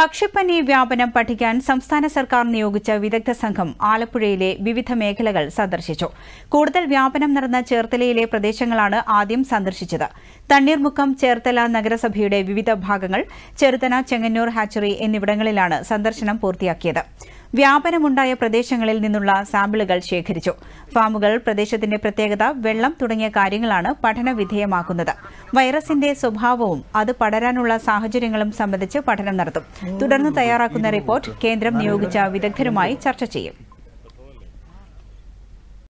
പക്ഷിപ്പനി വ്യാപനം പഠിക്കാൻ സംസ്ഥാന സർക്കാർ നിയോഗിച്ച വിദഗ്ധ സംഘം ആലപ്പുഴയിലെ വിവിധ മേഖലകൾ സന്ദർശിച്ചു കൂടുതൽ വ്യാപനം നടന്ന ചേർത്തലയിലെ പ്രദേശങ്ങളാണ് ആദ്യം സന്ദർശിച്ചത് തണ്ണീർമുക്കം ചേർത്തല നഗരസഭയുടെ വിവിധ ഭാഗങ്ങൾ ചെറുതന ചെങ്ങന്നൂർ ഹാച്ചറി എന്നിവിടങ്ങളിലാണ് സന്ദർശനം പൂർത്തിയാക്കിയത് വ്യാപനമുണ്ടായ പ്രദേശങ്ങളിൽ നിന്നുള്ള സാമ്പിളുകൾ ശേഖരിച്ചു ഫാമുകൾ പ്രദേശത്തിന്റെ പ്രത്യേകത വെള്ളം തുടങ്ങിയ കാര്യങ്ങളാണ് പഠന വിധേയമാക്കുന്നത് വൈറസിന്റെ സ്വഭാവവും അത് പടരാനുള്ള സാഹചര്യങ്ങളും സംബന്ധിച്ച് പഠനം നടത്തും തുടർന്ന് തയ്യാറാക്കുന്ന റിപ്പോർട്ട് കേന്ദ്രം നിയോഗിച്ച വിദഗ്ധരുമായി ചർച്ച ചെയ്യും